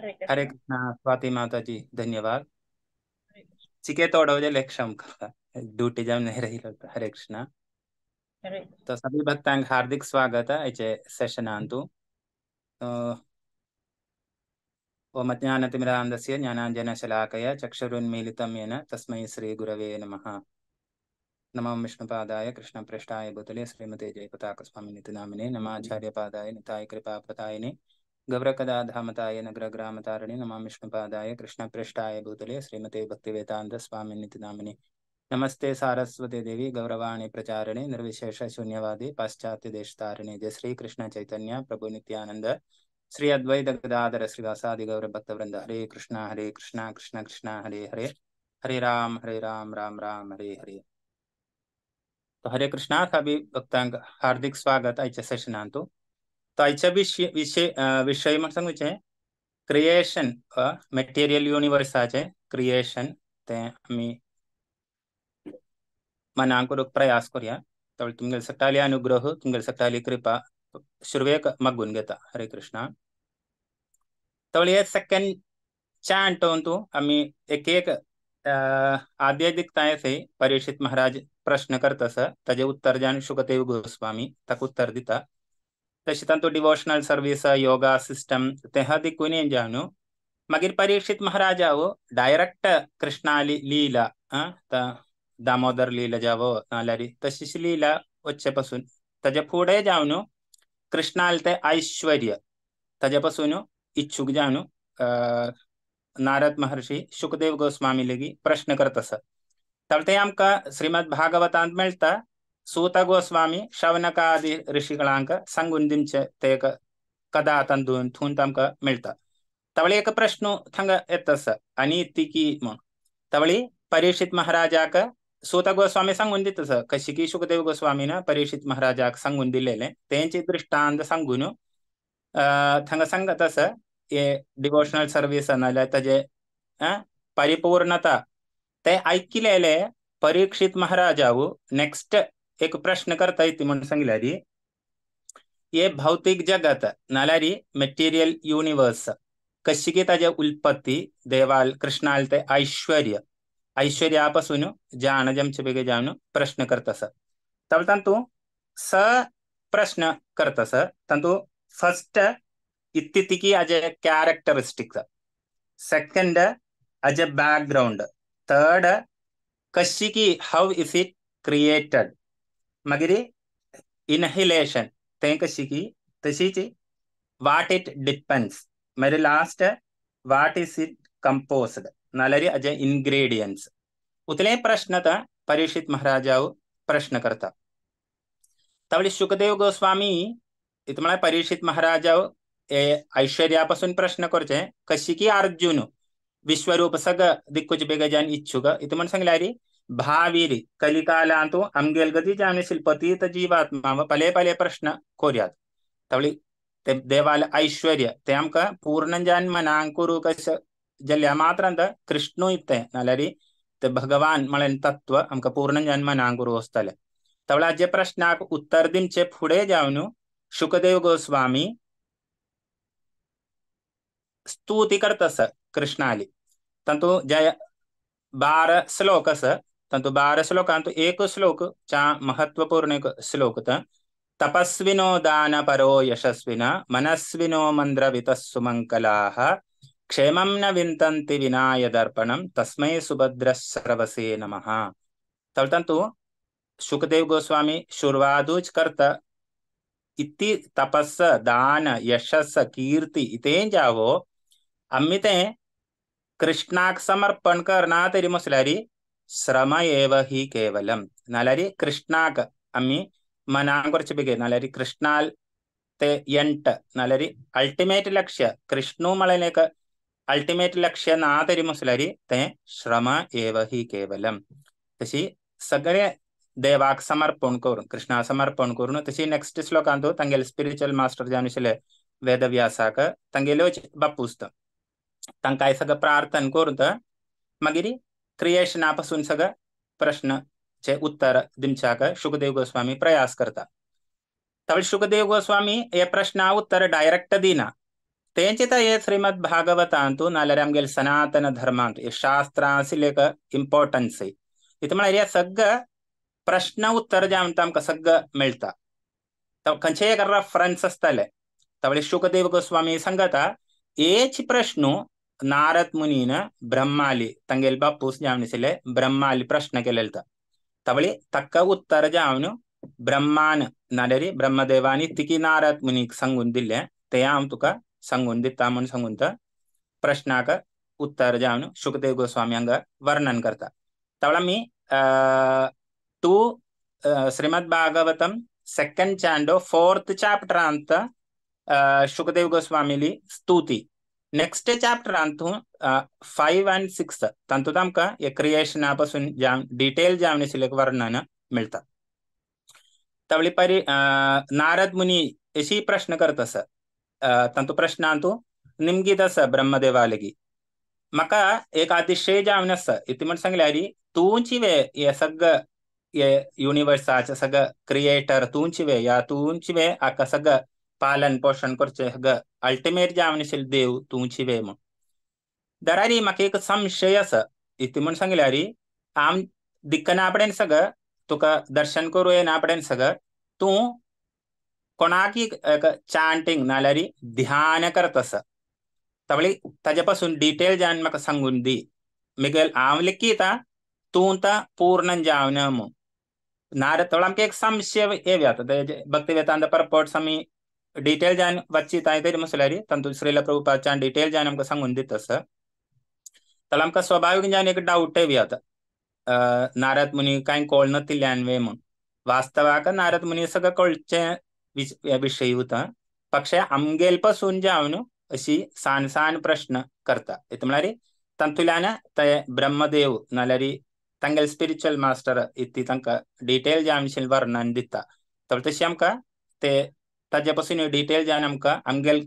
हरे कृष्णा स्वाति माता जी धन्यवाद चिके तोड़ो जे लेक्षम का ड्यूटी जम नहीं रही लगता हरे कृष्णा तो सभी भक्तांग हार्दिक स्वागत है इचे सेशन हम्म। आंतु तो ओम ज्ञानतिमिरान्दस्य ज्ञानाञ्जनशलाकया चक्षुरुन्मीलितं येन तस्मै श्रीगुरवे नमः नमो विष्णुपादाय कृष्णपृष्ठाय भूतले श्रीमते जयपताकस्वामिनिति नामिने नमाचार्यपादाय निताय कृपाप्रदायिने गौरकदाधामताय नगरग्रामतारिणे कृष्ण कृष्णपृष्ठाय भूतले श्रीमते भक्तिवेदान्तस्वामिनिति नामिनि नमस्ते सारस्वती देवी गौरवाणी प्रचारणे निर्विशेष शून्यवादी पाश्चात्य देशतारिणे जय श्री कृष्ण चैतन्य प्रभु नित्यानंद श्री अद्वैत गदाधर श्रीवासादि गौर भक्तवृंद हरे कृष्ण हरे कृष्ण कृष्ण कृष्ण हरे हरे हरे राम हरे राम राम राम हरे हरे तो हरे कृष्णा का भी भक्तांग हार्दिक स्वागत ऐसे सेशन विषय विषय संगे क्रिएशन मेटीरियल यूनिवर्स आज क्रिएशन मना करूक प्रयास करूया त्यावेळी तुमगेले सकटाली अनुग्रह तुमगेले सकटाली कृपा सुरवेक मागून घेता हरे कृष्णा त्यावेळी हे सेकंड चॅन्ट तू आम्ही एक एक आध्यात्मिकताय से परीक्षित महाराज प्रश्न करता ताजे उत्तर जान शुकदेव गोस्वामी तक उत्तर दिता പക്ഷെ തന്തു ഡിവോഷണൽ സർവീസ് യോഗ സിസ്റ്റം തെഹദി കുനിയഞ്ചാനു മഗിർ പരീക്ഷിത് മഹാരാജാവ് ഡയറക്റ്റ് കൃഷ്ണ ലീല ദാമോദർ ലീല ജാവോ നാലാരി തശിശുലീല ഒച്ചപ്പസുൻ തജപ്പൂടെ ജാവുനു കൃഷ്ണാലത്തെ ഐശ്വര്യ തജപ്പസുനു ഇച്ഛുക് ജാവുനു नारद महर्षि शुकदेव गोस्वामी लगी प्रश्न करत सर तवते आमकां श्रीमद भागवतांत मेळटा गोस्वामी ಗೋಸ್ವಾಮಿ ಶವನಕಾದಿ ಋಷಿಗಳಾಂಕ ಸಂಗುಂದಿಂಚ तेक कदा तांदून थून तामकां मेळटा तवळी एक प्रश्न थंगा येत आसा आनी की म्हण तवळी परीक्षित महाराजाक सोता गोस्वामी सांगून दित आसा कशी परीक्षित महाराजाक सांगून दिलेलें तेंचे दृष्टांत सांगून थंगा सांगत आसा हे डिवोशनल सर्विस नाजाल्यार परिपूर्णता ते आयकिलेले परीक्षित महाराजाऊ नेक्स्ट एक प्रश्न करता येते म्हणून सांगितलं आधी हे भौतिक जगत नलारी मेटेरियल युनिवर्स कशी ताजे उत्पत्ती देवाल कृष्णाल ते ऐश्वर ऐश्वर्यापासून जाण जमचे बेगे जाण प्रश्न करतस तब तू स प्रश्न करतस तू फर्स्ट इत्तिकी अज कॅरेक्टरिस्टिक सेकंड अज बॅकग्राऊंड थर्ड कशी की हाऊ इज इट क्रिएटेड मागीर इनहिलेशन तें कशी की वाट इट डिपेंड्स मागीर last what is it composed नाल्यार हाजे इनग्रेडियंट्स उतलेय प्रश्न आतां परीक्षित महाराजाव प्रश्न करता त्यावेळी शुकदेव गोस्वामी म्हळ्यार परीक्षित महाराजाव ऐश्वर्या पासून प्रश्न करचे कशी की अर्जुन विश्वरूप सग दिक्कुच बेगजान इच्छुक इथं म्हणून ഭാവിയിൽ കലികാലാന്തോ അംഗൽഗതി ജാമ്യസിൽ പതീത ജീവാത്മാവ് പല പല പ്രശ്ന കോര്യാത് തവളി ദേവാല ഐശ്വര്യ തേമക്ക പൂർണ്ണജാൻമനാങ്കുരു കശ ജല്യ മാത്രം കൃഷ്ണു ഇത്തെ നല്ലരി ഭഗവാൻ മളൻ തത്വ നമുക്ക് പൂർണ്ണജാൻമനാങ്കുരു ഹോസ്തല തവള जे प्रश्नाक उत्तर दिमचे फुडे जावन शुकदेव गोस्वामी स्तुति करतस कृष्णाली तंतु जय बार श्लोक स तंतु बारह श्लोक तो एक श्लोक चा महत्वपूर्ण एक श्लोक था तपस्विनो दान परो यशस्विना मनस्विनो मंद्रवित सुमंकला क्षेम न विंतंति विनाय दर्पण तस्मय सुभद्र सर्वसे नम तंतु सुखदेव गोस्वामी शुर्वादुज कर्त इति तपस्स दान यशस कीर्ति इतें जावो अमिते कृष्णाक समर्पण करना तेरी मुसलरी ശ്രമ ഏവ ഹി കേവലം നാലരി കൃഷ്ണാക്ക് അമ്മി മനാം കുറച്ച് നാലരി കൃഷ്ണാൽ തേ എൺട്ട് നാലരി അൾട്ടിമേറ്റ് ലക്ഷ്യ കൃഷ്ണു മളനേക്ക് അൾട്ടിമേറ്റ് ലക്ഷ്യ നാതരി മുസ്ലരി തേ ശ്രമ ഏവ ഹി കേവലം तशी सगळे देवाक समर्पण करून कृष्णा समर्पण करून तशी नेक्स्ट श्लोकांत तांगेले स्पिरिच्युअल मास्टर जे आशिल्ले वेदव्यासाक तांगेल्योच बापूस्त तांकां പ്രാർത്ഥന प्रार्थना करून मागीर क्रियेश नापसून सगळं प्रश्न जे उत्तर दिमच्याक सुखदेव गोस्वामी प्रयास करता तब सुखदेव गोस्वामी ये प्रश्न उत्तर डायरेक्ट दीना तेंचित ये श्रीमद भागवतांतु नालराम गेल सनातन धर्मांत हे शास्त्रांसिलेक इम्पॉर्टन्स इत म्हळ्यार हे प्रश्न उत्तर जे म्हणटा आमकां सगळं मेळटा तब खंयचेय एक रेफरन्स आसताले तवळे सुखदेव गोस्वामी संगता हेच प्रश्न ನಾರದ್ ಮುನಿನ ಬ್ರಹ್ಮಾಲಿ ತಂಗೆಲ್ ಬಾಪೂಸ್ ಜಾವನಿಸಲೆ ಬ್ರಹ್ಮಾಲಿ ಪ್ರಶ್ನೆ ಕೆಲಲ್ತ ತವಳಿ ತಕ್ಕ ಉತ್ತರ ಜಾವನು ಬ್ರಹ್ಮಾನ್ ನಡರಿ ಬ್ರಹ್ಮದೇವಾನಿ ತಿಕಿ ನಾರದ್ ಮುನಿಗ್ ಸಂಗುಂದಿಲ್ಲೆ ತಯಾಂ ತುಕ ಸಂಗುಂದಿ ತಾಮನ್ ಸಂಗುಂತ ಪ್ರಶ್ನಾಕ ಉತ್ತರ ಜಾವನು ಸುಖದೇವ್ गोस्वामी ಅಂಗ ವರ್ಣನ್ ಕರ್ತ ತವಳಮಿ ಟು Srimad Bhagavatam second canto fourth chapter ಅಂತ ಸುಖದೇವ್ ಗೋಸ್ವಾಮಿಲಿ ಸ್ತೂತಿ नेक्स्ट చాప్టర్ అంతా ఫైవ్ అండ్ సిక్స్ ತಂತು ತಮಕ या जाम पासून जाम ಡಿಟೇಲ್ ಜಾಮ್ನಿ ಸಿಲಕ ವರ್ಣನ मिळतात तवळी परी नारद मुनि अशी प्रश्न करत तंतु तांतो प्रश्नांतो निमगीत अस ब्रह्मदेवालगी मका एक अतिशय जावन आसा इति म्हण संगलारी तूंची वे सग सगळ हे आज सगळं क्रिएटर तूंची वे या तूंची वे आका सगळं पालन पोषण हग अल्टिमेट जावणेशील देव तुमची वेम म्हण दरारी म्हाका एक संशय आसा इति म्हण सांगले अरे आम दिक्कन आपडेन सग तुका दर्शन करू येना आपडेन सग तू कोणाकी चांटिंग नाल्यार ध्यान करत अस तवळी ताजे डिटेल जाण म्हाका सांगून दी आम लिखी ता तू ता पूर्ण जावन म्हूण तोळा एक संशय येव्या भक्ती वेतांत परपोट समी ಡೀಟೇಲ್ ಜಾನ್ ವಚ್ಚಿ ತಾಯಿದರಿ ಮಸಲರಿ ತಂತು ಶ್ರೀಲ प्रभू पाचान डिटेल जाण ನಮ್ಗೆ सांगून ಹೊಂದಿತ್ತ अस ತಲ आमका स्वाभाविक जान एक डाऊट बी आता नारद मुनी काय कळन वे म्हणून वास्तवाक नारद मुनी सगळं कळचे विषय होता पक्षे आमगेल पासून जे न्हू अशी सान सान प्रश्न करता इत म्हळ्यार तातुल्यान ते ब्रह्मदेव नाल्यार तांगेल स्पिरिच्युअल मास्टर इति तांकां डिटेल जे आमचे वर्णन दिता तर तशी आमकां ते tajapasun ನೀವು detail जानमಕ amgel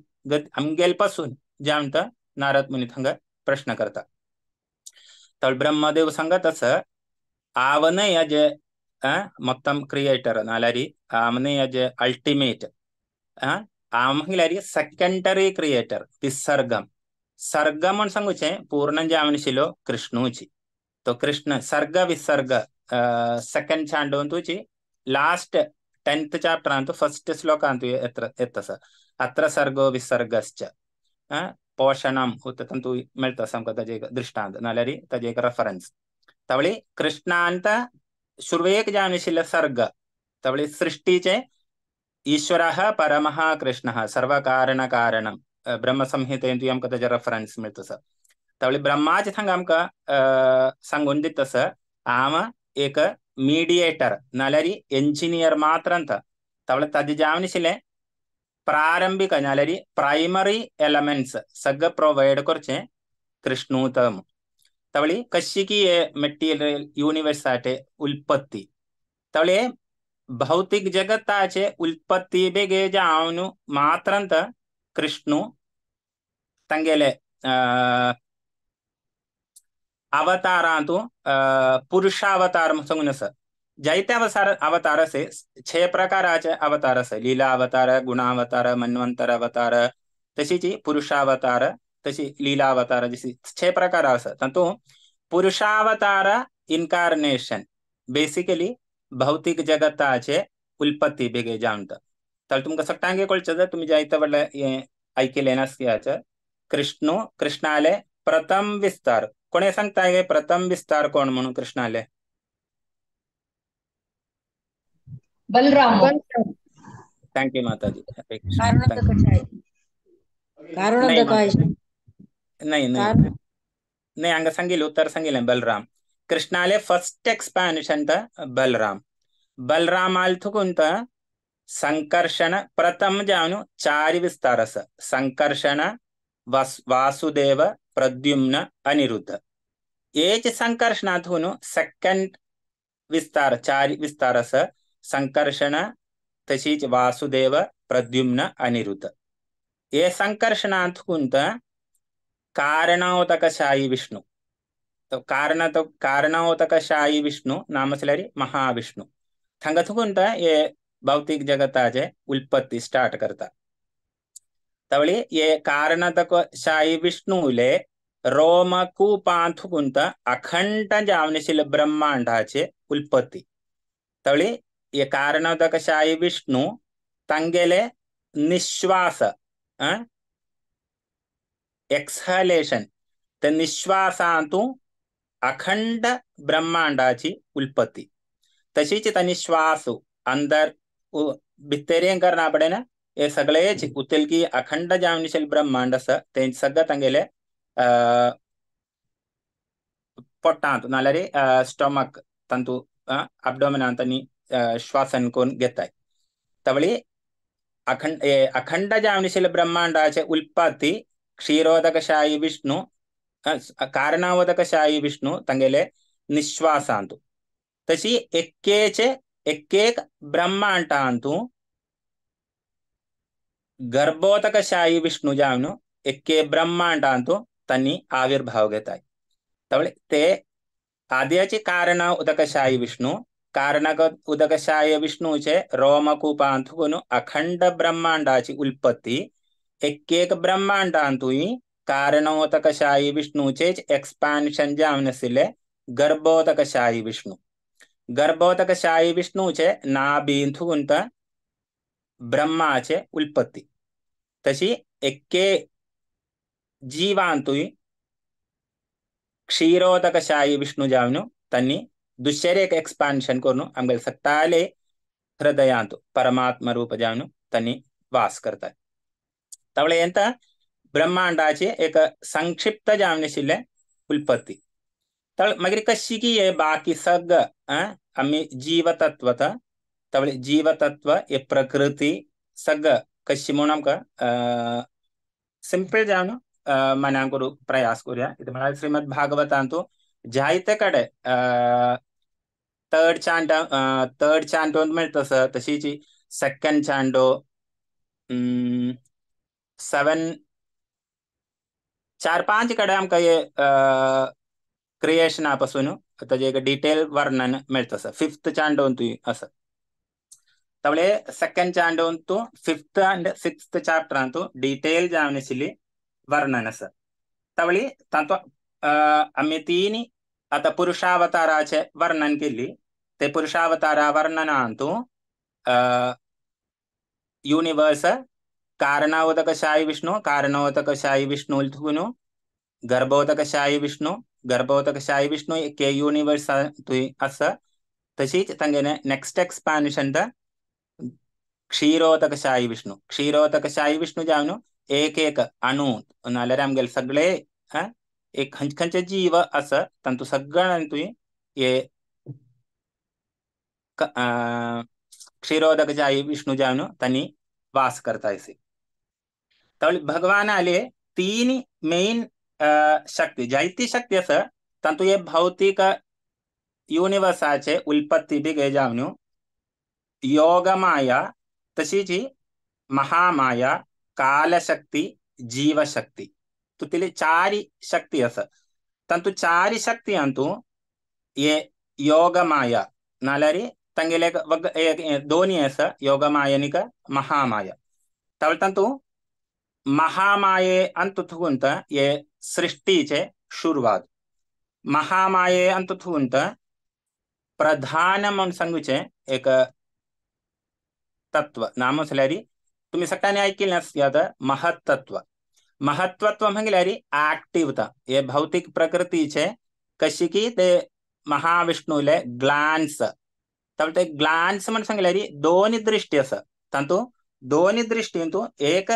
amgel पासून जाणता नारद मुनी थंग प्रश्न करता తడు బ్రహ్మదేవ్ సంగతస ఆవనే యాజ్ మొత్తం క్రియేటర్ നാലാരി ആമനെ యాజ్ അൾട്ടിമേറ്റ് ആമഹിലാരി സെക്കൻഡറി ക്രിയേറ്റർ വിസർഗം സർഗം అని సంగుచే పూర్ణం జామనిషిలో కృష్ణుచి తో కృష్ణ సర్గ విసర్గ సెకండ్ చాండోన్ తూచి లాస్ట్ ടെൻത്ത് ചാപ്റ്റർ ആണ് ഫസ്റ്റ് ശ്ലോകാന്ത് എത്ര എത്തസ അത്ര സർഗോ വിസർഗശ്ച പോഷണം ഉത്തൂ മെൽത്ത നമുക്ക് തജേക ദൃഷ്ടാന്ത് നല്ലൊരു തജേക റെഫറൻസ് തവളി കൃഷ്ണാന്ത ശുർവേക് ജാനുശില്ല സർഗ തവളി സൃഷ്ടിച്ച് ഈശ്വര പരമ കൃഷ്ണ സർവകാരണ കാരണം ब्रह्मसंहिते तुम कदाच रेफरन्स मिळत असं त्यावेळी ब्रह्माचे सांग आमकां सांगून दित आम एक മീഡിയേറ്റർ നലരി എഞ്ചിനീയർ മാത്രം തവളെ തദ്ജാവനിശിലെ പ്രാരംഭിക നലരി പ്രൈമറി എലമെന്റ്സ് സഗ പ്രൊവൈഡ് കുറച്ച് കൃഷ്ണൂത്തകമു തവളി കശികിയെ മെറ്റീരിയൽ യൂണിവേഴ്സ് ആട്ടെ ഉൽപ്പത്തി തവളെ ഭൗതിക് ജഗത്താച്ചെ ഉൽപ്പത്തി ബെഗെ ആവുന്നു മാത്രം കൃഷ്ണു തങ്കേലെ अवतारांतु पुरुषावतार संगनस जैते अवसार अवतार से छह प्रकाराच अवतार से लीला अवतार गुणावतार मन्वंतर अवतार तशीची पुरुषावतार तशी लीलावतार जशी छे प्रकार असत तो पुरुषावतार इनकारनेशन बेसिकली भौतिक जगता चे उत्पत्ति बेगे जावन तर तुमकां सगळ्यांक कळचें जर तुमी जायते व्हडले हे आयकिलें नासल्याचे कृष्ण कृष्णाले प्रथम विस्तार कोण हे सांगताय प्रथम विस्तार कोण म्हणून कृष्ण आले बलराम थँक्यू माताजी कारण नाही नाही नाही हंगा सांगिल्लें उत्तर सांगिल्लें बलराम कृष्णाले फर्स्ट एक्सपान्शन त बलराम बलरामाल थुकून संकर्षण प्रथम जे चार विस्तार आसा संकर्षण वासुदेव ಪ್ರದ್ಯುಮ್ನ ಅನಿರುದ್ಧ ಏಚ ಸಂಕರ್ಷಣಾಧುನು ಸೆಕೆಂಡ್ ವಿಸ್ತಾರ ಚಾರಿ ವಿಸ್ತಾರಸ ಸಂಕರ್ಷಣ ತಶೀಚ ವಾಸುದೇವ ಪ್ರದ್ಯುಮ್ನ ಅನಿರುದ್ಧ ಏ ಸಂಕರ್ಷಣಾಧುಂತ ಶಾಯಿ ವಿಷ್ಣು ಕಾರಣ ಶಾಯಿ ವಿಷ್ಣು ನಾಮಸಲರಿ ಮಹಾವಿಷ್ಣು ಥಂಗಥುಕುಂತ ಏ ಭೌತಿಕ ಜಗತ್ತಾಜೆ ಉಲ್ಪತ್ತಿ ಸ್ಟಾರ್ಟ್ ಕರ್ತ ತವಳಿ ಏ ಕಾರಣತಕ ಶಾಯಿ ವಿಷ್ಣು ಲೇ रोमकु कुपांतु कुंत अखंड ब्रह्मांडाचे ब्रह्मांडाचे उत्पत्ती ये कारण शाही विष्णू तंगेले अ एक्सहलेशन ते निश्वासांतू अखंड ब्रह्मांडाची उल्पत्ती तशीच त्या अंदर श्वासू अंतर भित्तरेन करणापडे हे सगळेच उतलकी अखंड जावनशील ब्रह्मांड ते सगळं तंगेले పొట్టాంతు నలరి స్టొమక్ ತಂತು ಅಬ್ಡೋಮೆನ್ ಅಂತನಿ ಶ್ವಾಸ ಅನ್ಕೊಂಡ್ ಗೆತ್ತಾಯ್ ತವಳಿ ಅಖಂಡ ಅಖಂಡ ಜಾಮಿನಿಶಿಲ ಬ್ರಹ್ಮಾಂಡ ಆಚೆ ಉಲ್ಪಾತಿ ಕ್ಷೀರೋದಕ ಶಾಯಿ ವಿಷ್ಣು ಕಾರಣಾವದಕ ಶಾಯಿ ವಿಷ್ಣು ತಂಗೆಲೆ ನಿಶ್ವಾಸ ಅಂತು ತಸಿ ಎಕ್ಕೇಚೆ ಎಕ್ಕೇಕ ಬ್ರಹ್ಮಾಂಡ ಅಂತು ಗರ್ಭೋತಕ ಶಾಯಿ ವಿಷ್ಣು ಜಾಮಿನು ಎಕ್ಕೆ ಬ್ರಹ್ಮಾಂಡ ಅಂತು त्यांनी आविर्भाव घेत आहे ते आद्याची कारण उदकशाही विष्णु कारणक उदकशाही विष्णूचे रोमकूपांतुकुनु अखंड ब्रह्मांडा उत्पत्ति एक एक ब्रह्मांडांतुई कारणोतकशाही विष्णूचे एक्सपान्शन जामनसिले गर्भोतकशाही विष्णु गर्भोतकशाही विष्णूचे नाभींतुकुंत चे उत्पत्ति तशी एक ಜೀವಾಂತುಯ್ ಕ್ಷೀರೋದಕಶಾಯಿ ವಿಷ್ಣುಜಾವಿನು ತನ್ನಿ ದುಶ್ಚರೇಕ ಎಕ್ಸ್ಪಾನ್ಷನ್ ಕೊರ್ನು ಅಂಗಲ್ ಸಕ್ತಾಲೆ ಹೃದಯಾಂತು ಪರಮಾತ್ಮ ರೂಪ ಜಾವಿನು ತನ್ನಿ ವಾಸ್ ಕರ್ತಾರೆ തവളെ എന്താ ബ്രഹ്മാണ്ടാച്ച് ഏക സംക്ഷിപ്ത ജാമിനിശില്ലെ ഉൽപ്പത്തി തവളെ മകരി കശികി ബാക്കി സഗ അമ്മി ജീവതത്വത തവളെ ജീവതത്വ എ പ്രകൃതി സഗ കശിമോ നമുക്ക് സിമ്പിൾ ജാമു मनां कुरु प्रयास करूया श्रीमद भागवतांतो ज्या कड़े थर्ड चांट थर्ड चांटोन मिळतं तसं तशीची सेकंड चांडो सेवन चार पांच कडे आमकां हे क्रिएशना पासून ताजे एक डिटेल वर्णन मेळटा आसा फिफ्थ चांडो तुवें आसा त्यामुळे सेकंड चांडोन तूं फिफ्थ अँड सिक्स्थ चॅप्टरान तूं डिटेल जावन आशिल्ली ತವಳಿ ವರ್ಣನಿ ತುಂಬ ಅುರುಷಾವತಾರ ವರ್ಣನ ಕುರುಷಾವತಾರ ವರ್ಣನಂತೂ ಯುನಿವರ್ಸ ಕಾರಣಾವೋದಕ ಶಾಹಿ ವಿಷ್ಣು ಕಾರಣೋತಕ ಶಾಯಿ ವಿಷ್ಣು ಥೂನು ಗರ್ಭೋತಕ ಶಾಯಿ ವಿಷ್ಣು ಗರ್ಭೋತಕ ಶಾಯಿ ವಿಷ್ಣು ಕೆ ಅಸ ತೀರ್ ತಂಗೇನೆ next expansion the Kshirodakashayi Vishnu ಕ್ಷೀರೋತಕ Kshirodakashayi Vishnu ಜಾ एक एक अणु नाल्यार सगले सगळे एक खंय खंयचे जीव आसा तांतू सगळ्यां तुवें हे क्षीरोदक जे आई विष्णू जे वास करता असे त्यावेळी भगवानाले तीन मेन शक्ती जायती शक्ती आसा तांतू हे भौतीक युनिवर्साचे उल्पत्ती बी घे जावन योगमाया तशीच ही महामाया कालशक्ती जीवशक्ती तो तिले चारी शक्ती अस तंतु चारी शक्ती अंतु ये योगमाय नालरी ತಂಗಿಲೆ ವಗ್ ಧೋನಿಯಸ ಯೋಗಮಾಯನಿಕ ಮಹಾಮಾಯ ತವಳ್ತಂತು ಮಹಾಮಾಯೆ ಅಂತು ಥುಗುಂತ ಎ ಸೃಷ್ಟಿ ಚೆ ಶುರುವಾದ ಮಹಾಮಾಯೆ ಅಂತು ಥುಗುಂತ ಪ್ರಧಾನ ಸಂಗುಚೆ ಏಕ ತತ್ವ ನಾಮ ಸಲರಿ तो मिसका न्याय के लस क्या था महत्त्व महत्वत्व हंगिलारी ആക്റ്റീവ്ത ഈ ഭൗതിക് പ്രകൃതി છે കശിക്ക് മഹാവിഷ്ണുവിലെ ഗ്ലാൻസ് തവിടുത്തെ ഗ്ലാൻസ് മനസ്സെങ്കിലാരി ധോനിദൃഷ്ടിയസ് തന്തു ധോനിദൃഷ്ടി എന്തു ഏക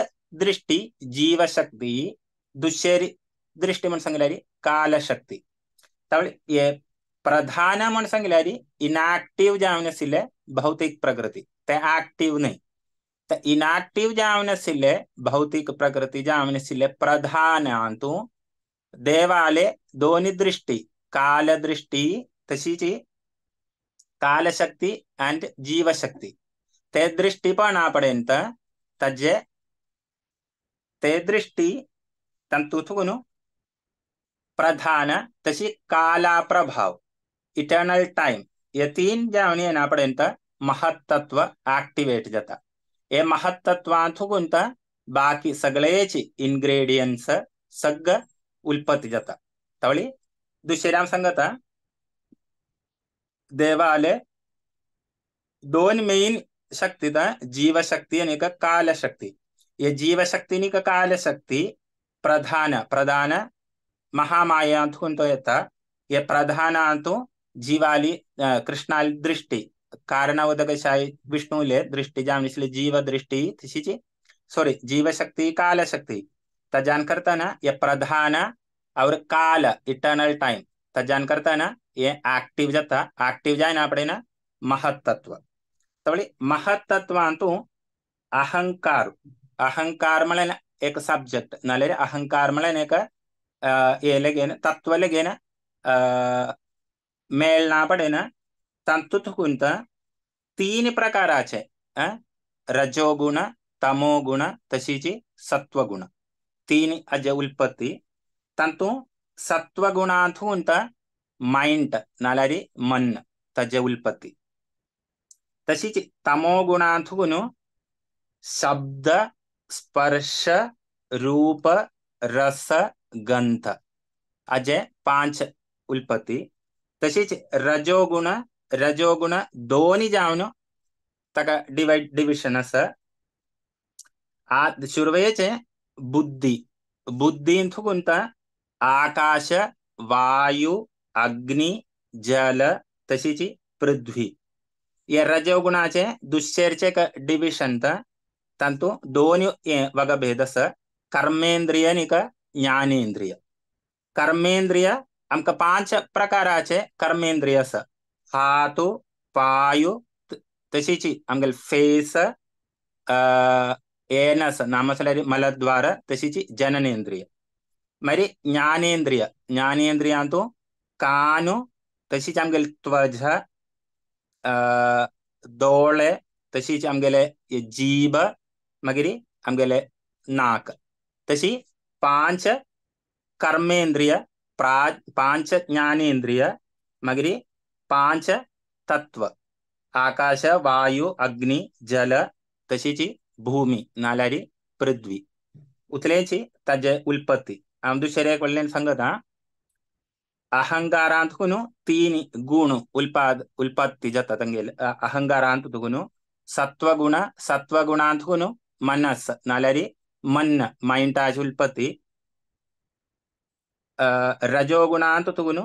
ദൃഷ്ടി ജീവശക്തി ദുശ്ശേരി ദൃഷ്ടി മനസ്സെങ്കിലാരി കാലശക്തി തവളി പ്രധാന മനസ്സെങ്കിലാരി ഇനാക്റ്റീവ് ജാമിനസിലെ ഭൗതിക് പ്രകൃതി ആക്റ്റീവ് നെയ് ಇನಾಕ್ಟಿವ್ ಜಾಮನಶಿಲೆ ಭೌತಿಕ ಪ್ರಕೃತಿ ಜಾಮನಶಿಲೆ ಪ್ರಧಾನ ಅಂತೂ ದೇವಾಲೆ ದೋನಿ दृष्टि ಕಾಲ ದೃಷ್ಟಿ तशीची कालशक्ती अँड जीवशक्ती ते दृष्टीपणापर्यंत तज्जे ते दृष्टी तंतुथुनु प्रधान तशी काला प्रभाव इटर्नल टाइम या तीन ज्या येण्यापर्यंत महत्तत्व ऍक्टिव्हेट जाता ये महत्तत्वांथुगुंता बाकी सगळेच इन्ग्रेडियंट्स सग उत्पत्ति जाता तवळी दुसऱ्या सांगता देवाले दोन मेन शक्ती जीवशक्ती आणि एक कालशक्ती हे जीवशक्ती आणि प्रधान प्रधान महामाया अंतू येता प्रधान जीवाली कृष्णाली दृष्टि കാരണോദകശായി വിഷ്ണുവിലെ ദൃഷ്ടി ജാമിനിസിലെ ജീവദൃഷ്ടി തിശിച്ച് सॉरी जीव शक्ति काल शक्ति तजान करता ना ये प्रधान और काल इटर्नल टाइम तजान करता ना ये एक्टिव जता एक्टिव जाए ना अपने ना महत्त्व तो महत्त्व अंतु अहंकार अहंकार मले ना एक सब्जेक्ट नले अहंकार मले ना एक ये लगे ना तत्व लगे ना मेल ना पड़े ना संतुत कोणता तीन प्रकाराचे रजोगुण तमोगुण तशीची सत्वगुण तीन अज उत्पत्ती तातूं सत्वगुणांतून माइंट नाल्यार मन ताजे उत्पत्ती तशीच तमोगुणांतून शब्द स्पर्श रूप रस गंध अजे पांच उत्पत्ती तशीच रजोगुण ರಜೋಗುಣ ದೋನಿಜಾವನು ತಗ ಡಿವೈಡ್ ಡಿವಿಷನ್ ಅಸ ಆ ಶುರುವೇಚೆ ಬುದ್ಧಿ ಬುದ್ಧಿ ಅಂತ ಕುಂತ ಆಕಾಶ ವಾಯು ಅಗ್ನಿ ಜಲ ತಶಿಚಿ ಪೃಥ್ವಿ या रजोगुणाचे दुश्चेरचे डिविशन तंतु दोन वगभेद कर्मेंद्रिय निक ज्ञानेंद्रिय कर्मेंद्रिय आमकां पांच प्रकाराचे कर्मेंद्रिय आसा हातो पायो तशीची आमगेल फेस ഏനസ നാമസലരി മലദ്വാര തശിച്ച് ജനനേന്ദ്രിയ മരി ജ്ഞാനേന്ദ്രിയ ജ്ഞാനേന്ദ്രിയ അന്തോ കാനു തശിച്ച് അംഗൽ ത്വജ ദോളെ തശിച്ച് അംഗലെ ജീബ മകരി അംഗലെ നാക്ക് തശി പാഞ്ച കർമ്മേന്ദ്രിയ പ്രാ പാഞ്ച ജ്ഞാനേന്ദ്രിയ മകരി पांच तत्व आकाश वायु अग्नि जल कशीची भूमी नाल्यारी पृथ्वी उतलेची ताजे उल्पत्ती आम दुसऱ्या वडल्यान सांगता अहंकारांत कुनु तीन गुण उल्पाद उल्पत्ती जाता तंगेल अहंकारांत कुनु सत्वगुण सत्वगुणांत कुनु मनस नाल्यारी मन మైంటాజ్ ఉల్పత్తి రజోగుణాంత తుగును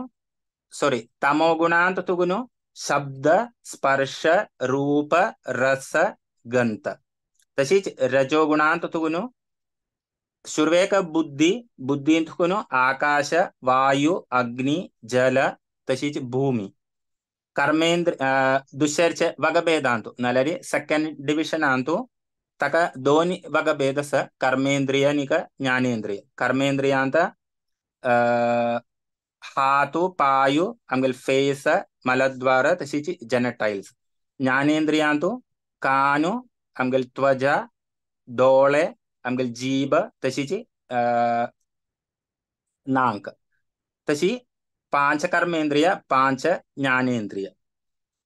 సారీ తమో గుణాంత తుగును శబ్ద స్పర్శ రూప రస गंत तशीच रजोगुणांत तुगुनु सुर्वेक बुद्धी बुद्धींत तुगुनु आकाश वायू अग्नी जल तशीच भूमी कर्मेंद्र दुसरचे वगभेद आणतो नाल्यार सेकंड डिव्हिजन आणतो ताका दोन वगभेद आसा कर्मेंद्रिय आनी ज्ञानेंद्रिय कर्मेंद्रिय आंत ഹാതു പായു അങ്കിൽ ഫേസ് മലദ്വാര തശിച്ച് ജനറ്റൈൽസ് ജ്ഞാനേന്ദ്രിയാന്തു കാനു അങ്കിൽ ത്വജ ഡോളെ അങ്കിൽ ജീബ് തശിച്ച് നാങ്ക് തശി പാഞ്ച കർമ്മേന്ദ്രിയ പാഞ്ച ജ്ഞാനേന്ദ്രിയ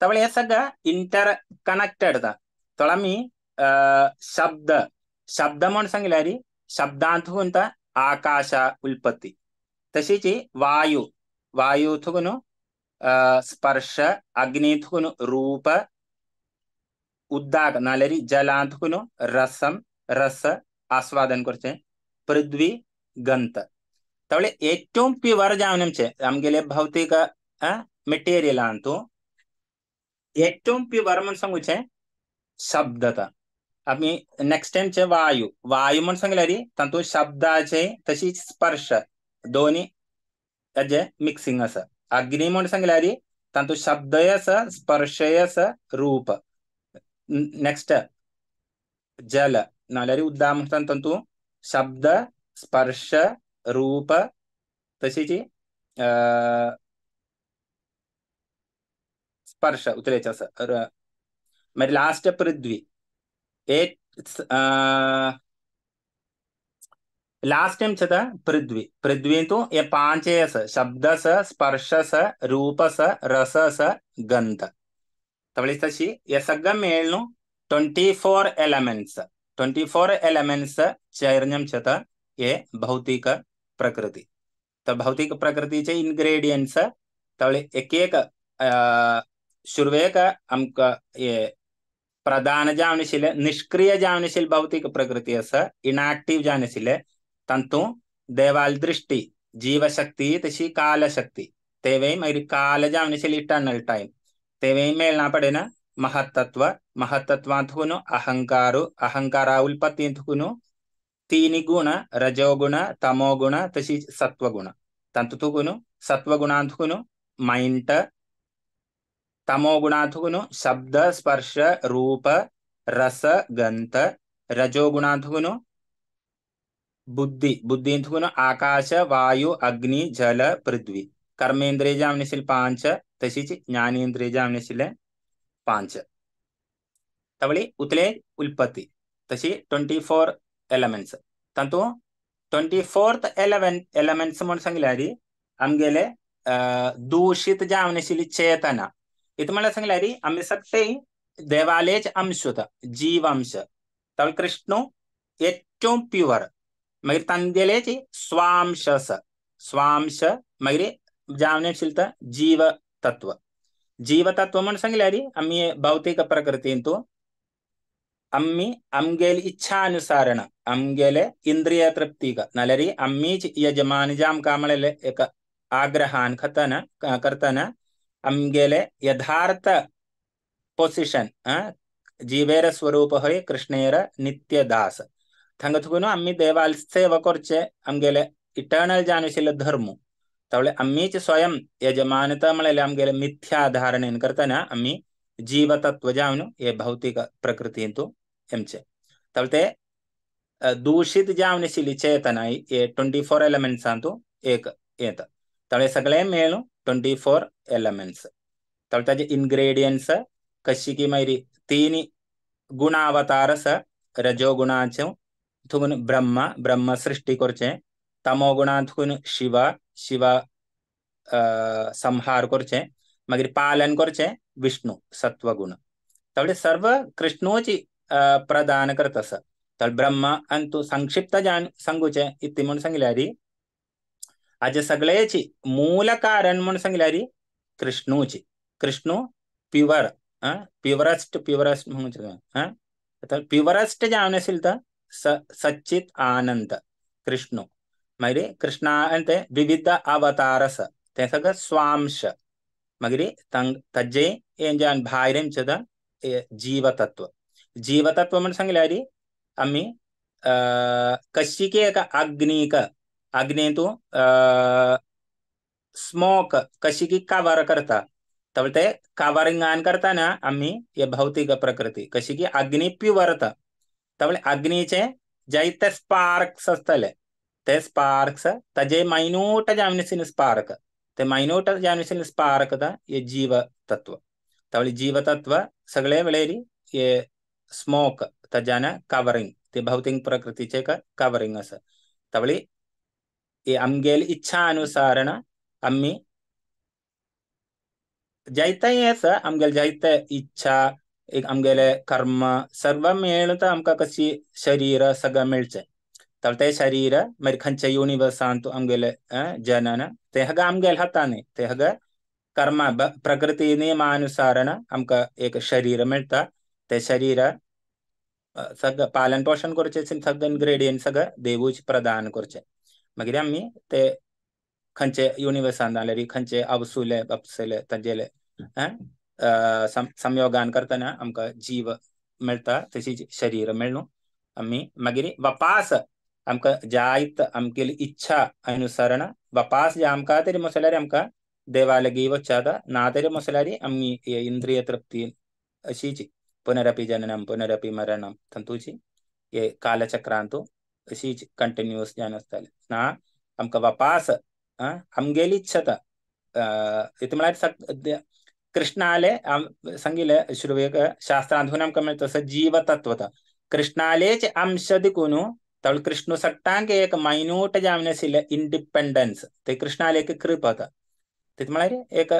തവള ये ഇന്റർ इंटर कनेक्टेड दा ತೊಳಮಿ ಶಬ್ದ ಶಬ್ದ ಮೋಣಸಂಗಿಲಾರಿ ಶಬ್ದಾಂತ ಆಕಾಶ तशीची वायू वायु थुगुनु స్పర్శ అగ్నితుకును రూప ಉದ್ದಾಗ ನಾಲೆರಿ ಜಲ ಅಂತಕುನು ರಸಂ ರಸ ಆಸ್ವಾದನ ಕುರಿಚೆ ಪೃಥ್ವಿ ಗಂತ ತವಳೆ ഏറ്റവും പ്യുവർ ജാവനം ചെ നമുക്കിലെ ഭൗതിക മെറ്റീരിയൽ ആന്തു ഏറ്റവും പ്യുവർ മനസ്സങ്ങുച്ചെ ശബ്ദത आम्ही നെക്സ്റ്റ് टाइम चे वायू वायू म्हणून തന്തു रे तातूंत शब्दाचे तशीच ධෝනි ඇජ මික්සිංහස අග්නීමෝට සංගලාදී තන්තු ශබ්දයස ස්පර්ශයස රූප നെക്സ്റ്റ് ജല നാലൊരു ഉദാഹരണം തന്തു ശബ്ദ സ്പർശ രൂപ തശേച്ച് സ്പർശ ഉത്തരേച്ച മറ്റേ ലാസ്റ്റ് പൃഥ്വി ഏ લાસ્ટ એમ છતાં પૃથ્વી પૃથ્વી તો એ પાંચે છે શબ્દ છે સ્પર્શ છે રૂપ છે રસ છે ગંધ તવળી થશે એ સગ્ગા મેળનું twenty four elements twenty four elements ચૈર્ણ્યમ છતાં એ ભૌતિક પ્રકૃતિ તો ભૌતિક પ્રકૃતિ છે ઇન્ગ્રેડિયન્ટ્સ તવળી એક એક શુર્વેક અમુક એ പ്രധാന ജാവനശില് നിഷ്ക്രിയ ജാവനശിൽ ഭൗതിക പ്രകൃതിയസ് ഇനാക്റ്റീവ് ജാവനശില് ತಂತು ದೇವಾಲ ದೃಷ್ಟಿ ಜೀವಶಕ್ತಿ ತೀ ಕಾಲಶಕ್ತಿವೇ ಕಾಲಜಾಮ ಪಡೆನ ಮಹತ್ತ್ವ ಮಹತ್ತ್ವನು ಅಹಂಕಾರು ಅಹಂಕಾರ ಉಲ್ಪತಿ ಗುಣ ರಜೋಗುಣ ತಮೋಗುಣ ತೀ ಸವಗುಣ ತಂತು ತುಕುನು ಸತ್ವಗುಣಾಂತನು ಮೈಂಟ್ ತಮೋಗುಣಾತ್ ಶಧ ಸ್ಪರ್ಶ ರೂಪ ರಸ ಗಂತ ರಜೋಗುಣಾಂತ ಗುನು ബുദ്ധി ബുദ്ധീന്ധുന ആകാശ വായു അഗ്നി ജല പൃഥ്വി കർമ്മേന്ദ്രിയ മനസ്സിൽ പാഞ്ച് തശിച്ച് ജ്ഞാനേന്ദ്രിയ മനസ്സിലെ പാഞ്ച് തവളി ഉത്തലേ ഉൽപ്പത്തി തശി ട്വന്റി ഫോർ എലമെന്റ്സ് തന്തു ട്വന്റി ഫോർത്ത് എലവൻ എലമെന്റ്സ് മനസ്സെങ്കിലാരി അംഗലെ ദൂഷിത് ജാമനശിലി ചേതന ഇത് മനസ്സെങ്കിലാരി അമ്മ സത്തെ അംശുത ജീവംശ തവൾ കൃഷ്ണു ഏറ്റവും പ്യുവർ ಸ್ವಾಂಶಸ ಸ್ವಾಂಶ ಜಾವನೆ ತಂದನ್ಗೆಲೆ ಜೀವ ತತ್ವ ಜೀವ ತತ್ವ ಜೀವತತ್ವ ಜೀವತತ್ವಮರಿ ಅಮ್ಮಿ ಭೌತಿಕ ಪ್ರಕೃತಿ ಅಮ್ಮಿ ಅಮಗೆಲ್ ಇಚ್ಛಾನುಸಾರಣ ಅಂಗೆಲೆ ನಲರಿ ಅಮ್ಮಿ ಯಜಮ ಏಕ ಆಗ್ರಹಾನ್ ಕಥನ ಕರ್ತನ ಅಮಗೆಲೆ ಯಥಾರ್ಥ ಪೊಸಿಷನ್ ಜೀವೇರ ಸ್ವರುಪರಿ ಕೃಷ್ಣೇರ ನಿತ್ಯ ದಾಸ ಥಂಗತ್ಗುನು ಅಮ್ಮಿ ದೇವಾಲ್ಸೇವ ಕೊರ್ಚೆ ಅಮ್ಗೆಲೆ ಇಟರ್ನಲ್ ಜಾನುಶಿಲ ಧರ್ಮು ತವಳೆ ಅಮ್ಮೀಚ ಸ್ವಯಂ ಯಜಮಾನ ತಮಳೆಲೆ ಅಮ್ಗೆಲೆ ಮಿಥ್ಯಾಧಾರಣೆ ಕರ್ತನ ಅಮ್ಮಿ ജീവതത്വജാവിനു ഏ ഭൗതിക പ്രകൃതി തു എം ചെ തവളത്തെ ദൂഷിത് ജാവിന് ശിലി ചേതനായി ഏ ട്വന്റി ഫോർ എലമെന്റ്സ് ആന്തു ഏക ഏത് തവളെ സകളെ മേളു ട്വന്റി ഫോർ എലമെന്റ്സ് തവളത്തെ ഇൻഗ്രീഡിയൻസ് കശിക്കി മൈരി തീനി ഗുണാവതാരസ രജോ ഗുണാച്ചും ധുൻ ബ്രഹ്മ ബ്രഹ്മ സൃഷ്ടിക്കുറിച്ച് തമോ ഗുണാധുൻ ശിവ ശിവ സംഹാരക്കുറിച്ച് മകര് പാലൻക്കുറിച്ച് വിഷ്ണു സത്വഗുണ തവിടെ സർവ കൃഷ്ണോചി പ്രധാന കൃതസ് തൾ ബ്രഹ്മ അന്തു സംക്ഷിപ്ത ജാൻ സംകുച്ച ഇത്തി മുൻ സംഗിലാരി അജ സകളേച്ചി മൂലകാരൻ മുൻ സംഗിലാരി കൃഷ്ണൂച്ചി കൃഷ്ണു പ്യുവർ പ്യുവറസ്റ്റ് പ്യുവറസ്റ്റ് പ്യുവറസ്റ്റ് ജാവനസിൽത്ത सच्चित आनंद कृष्णो मगरी कृष्ण अंते विविध अवतारस तेसग स्वांश मगरी तंग तज्जे एंजान भाईरेम चद जीवतत्व ജീവതത്വം മനസ്സെങ്കിലാരി അമ്മി കശികേക അഗ്നീക അഗ്നേതു സ്മോക്ക് കശികി കവർ കർത്ത തവളത്തെ കവറിങ് ആൻ കർത്താന അമ്മി യ ഭൗതിക പ്രകൃതി കശികി അഗ്നി പ്യുവർത്ത अग्नि जैते ജൈത്തെ ते स्पार्क्स तजे माइनूट जामिनसिन स्पार्क ते माइनूट जामिनसिन स्पार्क ये जीव तत्व तवळी जीव तत्व सगले वेळेरी ये स्मोक तजान कवरिंग ते भौतिक प्रकृतीचे कवरिंग असं तवळी ये आमगेल इच्छा अनुसारण आम्ही जैत येस जैत इच्छा एक आमगेले कर्म सर्व मेळ्ळें तर आमकां कशी शरीर सगळें मेळचें तर ते शरीर मागीर खंयच्या युनिवर्सान तूं आमगेले जनन ते हगा आमगेले न्ही ते हगा कर्म प्रकृती नियमानुसारण आमकां एक शरीर मेळटा ते शरीर सगळं पालन पोषण करचे सगळं इन्ग्रेडियंट सगळं देवूच प्रदान करचे मागीर आमी ते खंयचे युनिवर्सान जाल्यार खंयचे अवसुले बपसुले तांगेले सं, संयोगान करतना आमकां जीव मेळटा तशीच शरीर मेळ्ळू आमी मागीर वपास आमकां जायत आमगेली इच्छा अनुसरण वपास जे आमकां तरी मसल्यार आमकां देवा लेगीत वच्चा ना तरी मसल्यार आमी इंद्रिय तृप्ती अशीच पुनरपि जननम पुनरपि मरणम तंतूची हे कालचक्रांतू अशीच कंटिन्युअस जावन आसताले ना आमकां वपास आमगेली इच्छता इतले म्हळ्यार कृष्णाले अं, सङ्गिले श्रुवेक शास्त्रान्धूनां कमे तस्य जीवतत्वत कृष्णाले च अंशदि कुनु तवൾ കൃഷ്ണു സട്ടാങ്ക് ഏക മൈന്യൂട്ട് ജാമിനസിലെ ഇൻഡിപെൻഡൻസ് ते കൃഷ്ണാലേക്ക് കൃപത ते വളരെ ഏക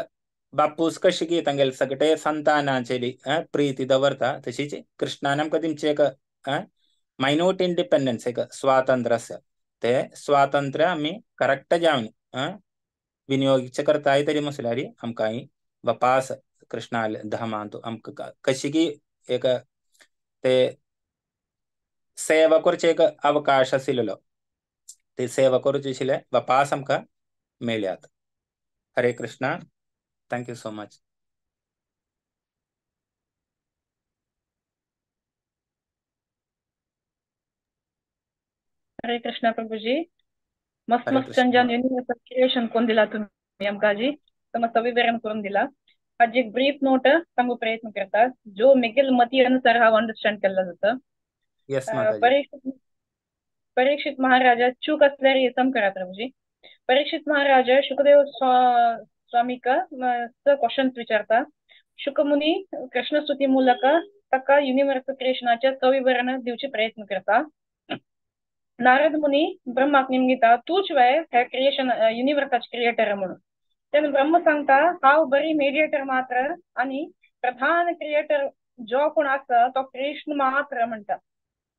बापूस कशी की तंगेल सगळे संतानाचेली अं, प्रीती दवरता तशीच कृष्णानाम कदीमचे एक मायनोट अं, इंडिपेंडन्स एक स्वातंत्र्य असा ते स्वातंत्र्य आम्ही करेक्ट जावन विनियोगचे करता तरी मसल्यारी आमकां वपास कृष्णाल धमान्तु अं कशिकी एक ते സേവക്കുറിച്ച് ഏക അവകാശസിലല്ലോ തി സേവക്കുറിച്ച് ചില വപാസംക മേളിയാത്ത് Hare Krishna thank you so much Hare Krishna Prabhuji मस्त मस्त संजान युनिव्हर्सल क्रिएशन कोण दिला तुम्ही अमकाजी समस्त विवरण करून ब्रीफ नोट सांगू प्रयत्न करतात जो मेगेल मती अनुसार हा अंडरस्टँड परीक्षित महाराज चूक असल्याने येतम करा प्रभूजी परीक्षित महाराजा शुकदेव స్వామిక క్వశ్చన్స్ విచారత శుకముని కృష్ణస్తుతి ಮೂಲಕ ತಕ್ಕ ಯುನಿವರ್ಸ್ ಕ್ರಿಯೇಷನಾच्या सविवरण दिवची प्रयत्न करता नारद मुनि ब्रह्माक निमगिता तूच वय क्रिएशन युनिवर्साचे क्रिएटर म्हणून तेन ब्रह्म सांगता हांव बरी मेडिएटर मात्र आणि प्रधान क्रिएटर जो कोण आसा तो कृष्ण मात्र म्हणटा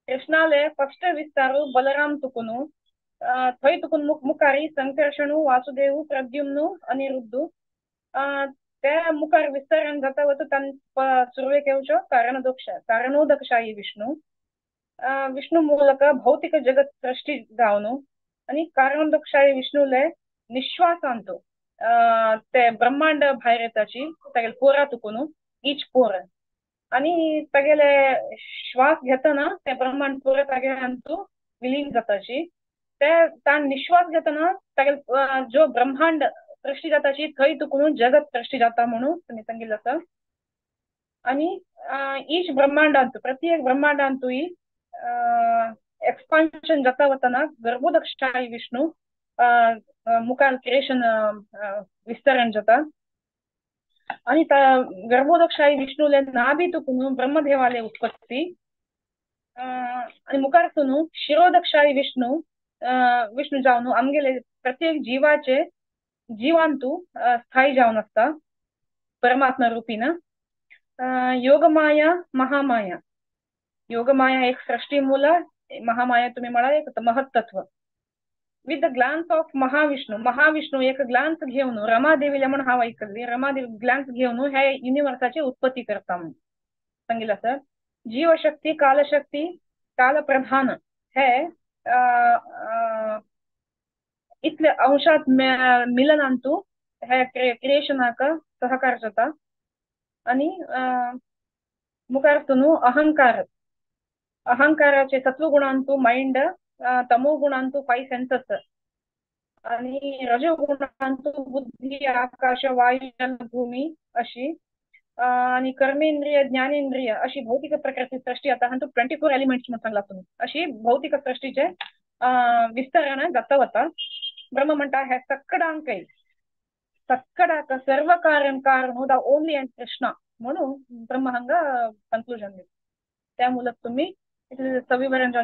कृष्णाले फस्ट विस्तारू बलराम तुकुनू थंय तुकून मुख मुखारी संकर्षणू वासुदेव प्रद्युम्नू अनिरुद्धू त्या मुखार विस्तारण जाता वत तां सुरवेक कारण दोक्ष कारणोदक्षायी विष्णू विष्णू जगत ಭೌತಿಕ जगत सृष्टी जावनू ಅನಿ ಕಾರಣೋದಕ್ಷಾಯಿ ವಿಷ್ಣುಲೆ निश्वास आणतो ते ब्रह्मांड भायर येताची तागेले पोरा तुकोनू इच पोर आनी तागेले श्वास घेतना ते ब्रह्मांड पोर तागे तूं विलीन जाताची ते ताण निश्वास घेतना तागेले जो ब्रह्मांड सृष्टी जाताची थंय तुकोनू जगत सृष्टी जाता म्हणून तुमी सांगिल्लें आसा आनी ईच ब्रह्मांडांत प्रत्येक ब्रह्मांडांतूय एक्सपान्शन जाता वतना गर्भोदक्षाय विष्णू मुखार क्रिएशन विस्तरण जाता आणि विष्णूले नाभी तुक ब्रह्मदेवालय उत्पत्ती अं आणि मुखार सुनू शिरोदक्षाई विष्णू अं विष्णू जाऊन आमगेले प्रत्येक जीवाचे जीवांतू स्थायी जाऊन असता परमात्मा रूपीनं योगमाया महामाया योगमाया एक सृष्टी मुला महामाया तुम्ही म्हणाल महत्त्व with the glance of Mahavishnu. Mahavishnu एक glance घेऊन रमादेवीला म्हणून हा ऐकले रमादेवी glance घेऊन ह्या युनिव्हर्साची उत्पत्ती करता म्हणून सांगितलं सर जीवशक्ती कालशक्ती कालप्रधान हे इथले अंशात मिलनांतू हे क्रिएशनाक सहकार जाता आणि मुखार अहंकार अहंकाराचे सत्वगुणांतू माइंड तमो गुणांतु पायी सेन्सस आणि रजोगुणांतु बुद्धी आकाश वायू भूमी अशी आणि कर्मेंद्रिय ज्ञानेंद्रिय अशी भौतिक प्रकारची सृष्टी आता हा ट्वेंटी फोर एलिमेंट्स म्हणून सांगला तुम्ही अशी भौतिक सृष्टीचे विस्तारानं जाता वता ब्रह्म म्हणटा हे सक्कडांक सक्कडाक सकडाक सर्व कारण कारण होता ओनली अँड कृष्णा म्हणून ब्रह्म हांगा कन्क्लुजन दिलं त्या मुलं तुम्ही सविवरण